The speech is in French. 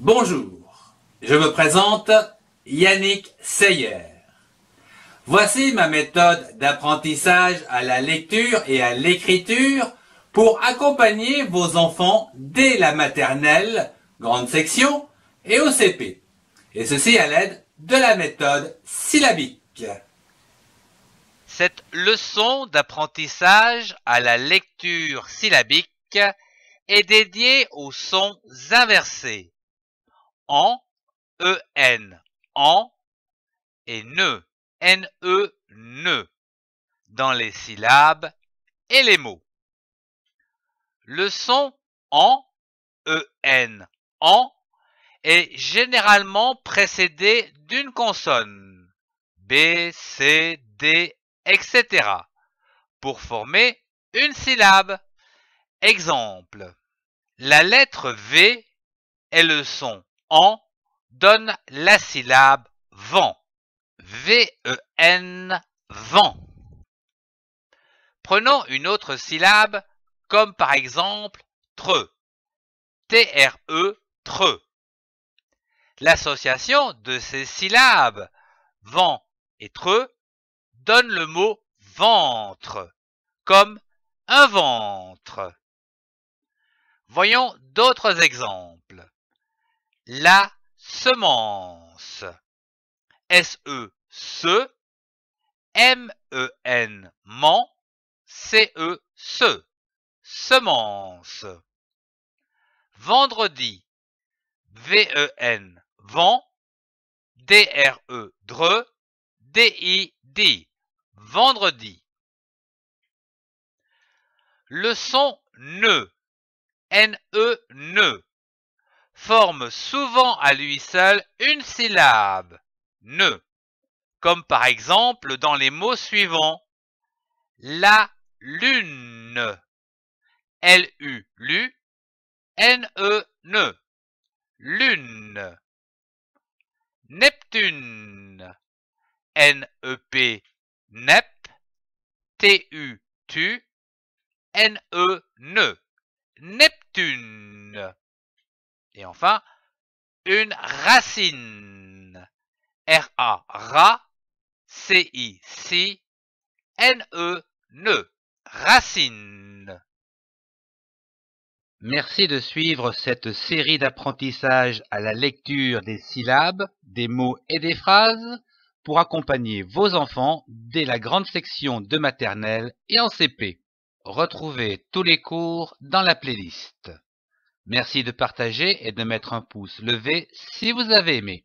Bonjour, je me présente Yannick Seyer. Voici ma méthode d'apprentissage à la lecture et à l'écriture pour accompagner vos enfants dès la maternelle, grande section, et au CP. Et ceci à l'aide de la méthode syllabique. Cette leçon d'apprentissage à la lecture syllabique est dédiée aux sons inversés en, en, en et ne, ne, ne, dans les syllabes et les mots. Le son en, en, en est généralement précédé d'une consonne, b, c, d, etc., pour former une syllabe. Exemple, la lettre V est le son en donne la syllabe vent. V-E-N, vent. Prenons une autre syllabe, comme par exemple tre. T-R-E, tre. L'association de ces syllabes, vent et tre, donne le mot ventre, comme un ventre. Voyons d'autres exemples la semence. e se, M-E-N, C-E, se, semence. Vendredi, V-E-N, vent, dre, D-I-D, vendredi. Le son ne, N-E, ne, forme souvent à lui seul une syllabe, ne, comme par exemple dans les mots suivants la lune, L-U-L-U, n e ne lune, Neptune, N-E-P, nep, T-U, tu, ne Neptune. Et enfin, une racine. R-A, ra, C-I, c N-E, ne, racine. Merci de suivre cette série d'apprentissages à la lecture des syllabes, des mots et des phrases pour accompagner vos enfants dès la grande section de maternelle et en CP. Retrouvez tous les cours dans la playlist. Merci de partager et de mettre un pouce levé si vous avez aimé.